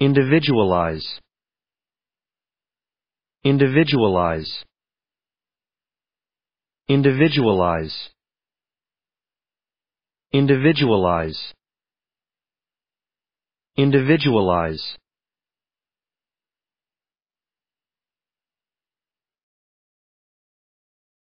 Individualize. Individualize. Individualize. Individualize. Individualize.